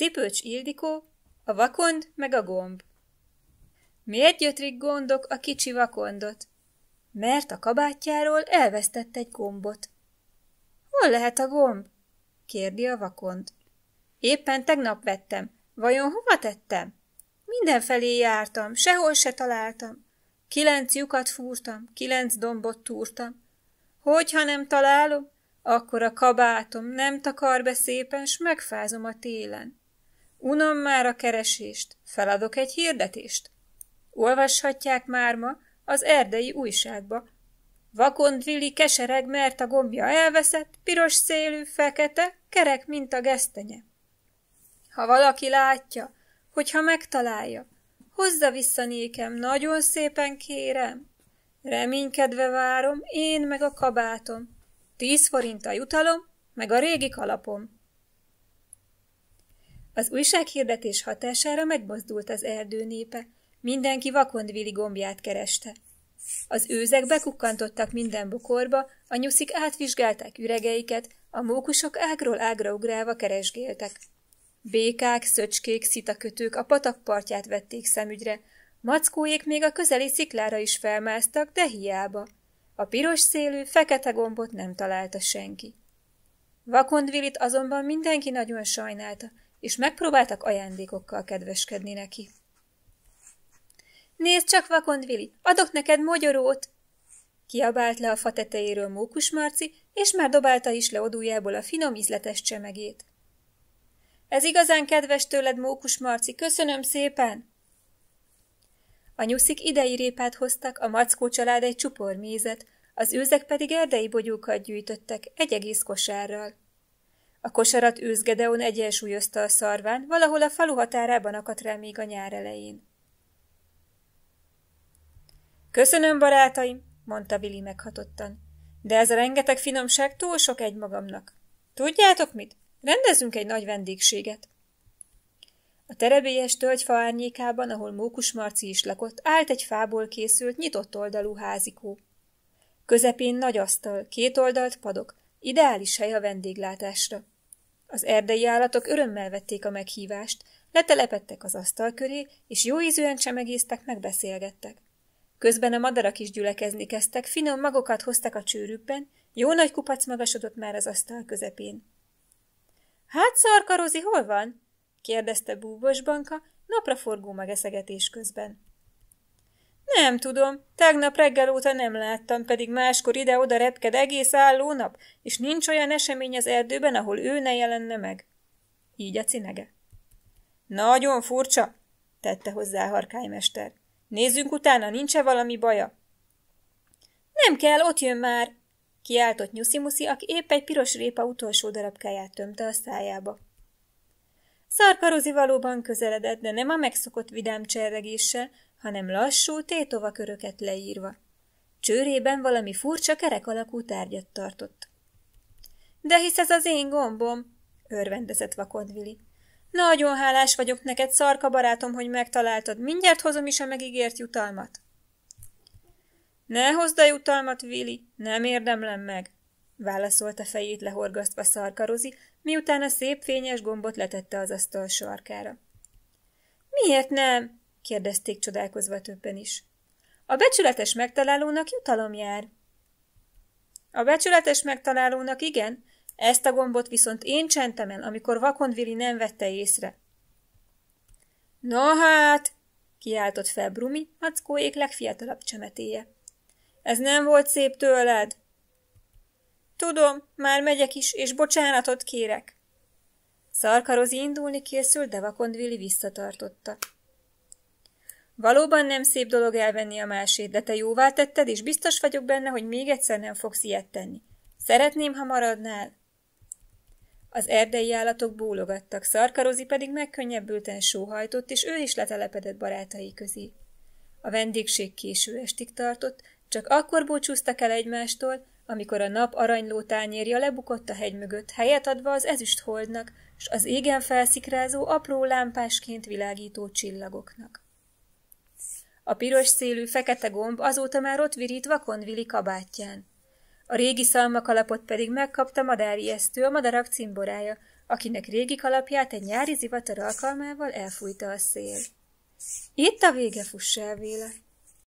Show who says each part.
Speaker 1: Szipőcs Ildikó, a vakond meg a gomb. Miért gyötrik gondok a kicsi vakondot? Mert a kabátjáról elvesztett egy gombot. Hol lehet a gomb? kérdi a vakond. Éppen tegnap vettem. Vajon hova tettem? Mindenfelé jártam, sehol se találtam. Kilenc lyukat fúrtam, kilenc dombot túrtam. Hogyha nem találom, akkor a kabátom nem takar be szépen, s megfázom a télen. Unom már a keresést, feladok egy hirdetést. Olvashatják már ma az erdei újságba. Vakond Vili kesereg, mert a gombja elveszett, piros szélű, fekete, kerek, mint a gesztenye. Ha valaki látja, hogyha megtalálja, hozza vissza nékem, nagyon szépen kérem. Reménykedve várom, én meg a kabátom. Tíz forint a jutalom, meg a régi kalapom. Az újsághirdetés hatására megmozdult az erdő népe, mindenki vakondvili gombját kereste. Az őzek bekukkantottak minden bokorba, a nyuszik átvizsgálták üregeiket, a mókusok ágról ágra ugrálva keresgéltek. Békák, szöcskék, szitakötők a patak partját vették szemügyre, mackóék még a közeli sziklára is felmásztak, de hiába. A piros szélű, fekete gombot nem találta senki. Vakondvilit azonban mindenki nagyon sajnálta, és megpróbáltak ajándékokkal kedveskedni neki. Nézd csak, vakond Vili, adok neked mogyorót! Kiabált le a fa tetejéről Mókus Marci, és már dobálta is le odújából a finom ízletes csemegét. Ez igazán kedves tőled, Mókus Marci, köszönöm szépen! A nyuszik idei répát hoztak, a mackó család egy csupor mézet, az őzek pedig erdei bogyókat gyűjtöttek egy egész kosárral. A kosarat őzgedeon egyensúlyozta a szarván, valahol a falu határában akadt rá még a nyár elején. Köszönöm, barátaim, mondta Vili meghatottan, de ez a rengeteg finomság túl sok egymagamnak. Tudjátok mit? Rendezünk egy nagy vendégséget. A terebélyes tölgyfa árnyékában, ahol Mókus Marci is lakott, állt egy fából készült, nyitott oldalú házikó. Közepén nagy asztal, két oldalt padok, ideális hely a vendéglátásra. Az erdei állatok örömmel vették a meghívást, letelepettek az asztal köré, és jó ízűen csemegésztek, megbeszélgettek. Közben a madarak is gyülekezni kezdtek, finom magokat hoztak a csőrükben, jó nagy kupac magasodott már az asztal közepén. – Hát szarkarozi, hol van? – kérdezte búbos banka napraforgó megeszegetés közben. Nem tudom, tegnap reggel óta nem láttam, pedig máskor ide-oda repked egész álló nap, és nincs olyan esemény az erdőben, ahol ő ne jelenne meg. Így a cinege. Nagyon furcsa, tette hozzá a harkálymester. Nézzünk utána, nincs-e valami baja? Nem kell, ott jön már, kiáltott Nyuszi-Muszi, aki épp egy piros répa utolsó darabkáját tömte a szájába. Szarkarozi valóban közeledett, de nem a megszokott vidám cserregéssel, hanem lassú, tétova köröket leírva. Csőrében valami furcsa kerek alakú tárgyat tartott. De hisz ez az én gombom, örvendezett vakondvili. Nagyon hálás vagyok neked, szarka barátom, hogy megtaláltad. Mindjárt hozom is a megígért jutalmat. Ne hozd a jutalmat, Vili, nem érdemlem meg, válaszolta fejét lehorgasztva szarkarozi, miután a szép fényes gombot letette az asztal sarkára. Miért nem? kérdezték csodálkozva többen is. A becsületes megtalálónak jutalom jár. A becsületes megtalálónak igen, ezt a gombot viszont én csentem el, amikor Vakondvili nem vette észre. Na hát, kiáltott fel Brumi, Mackóék legfiatalabb csemetéje. Ez nem volt szép tőled. Tudom, már megyek is, és bocsánatot kérek. Szarkarozi indulni készült, de Vakondvili visszatartotta. Valóban nem szép dolog elvenni a másét, de te jóvá tetted, és biztos vagyok benne, hogy még egyszer nem fogsz ilyet tenni. Szeretném, ha maradnál. Az erdei állatok bólogattak, szarkarozi pedig megkönnyebbülten sóhajtott, és ő is letelepedett barátai közé. A vendégség késő estig tartott, csak akkor búcsúztak el egymástól, amikor a nap aranyló tányérja lebukott a hegy mögött, helyet adva az ezüst holdnak, s az égen felszikrázó apró lámpásként világító csillagoknak. A piros szélű, fekete gomb azóta már ott virít vakonvili kabátján. A régi szalmakalapot pedig megkapta madári esztő, a madarak cimborája, akinek régi kalapját egy nyári zivatar alkalmával elfújta a szél. Itt a vége, fuss el véle!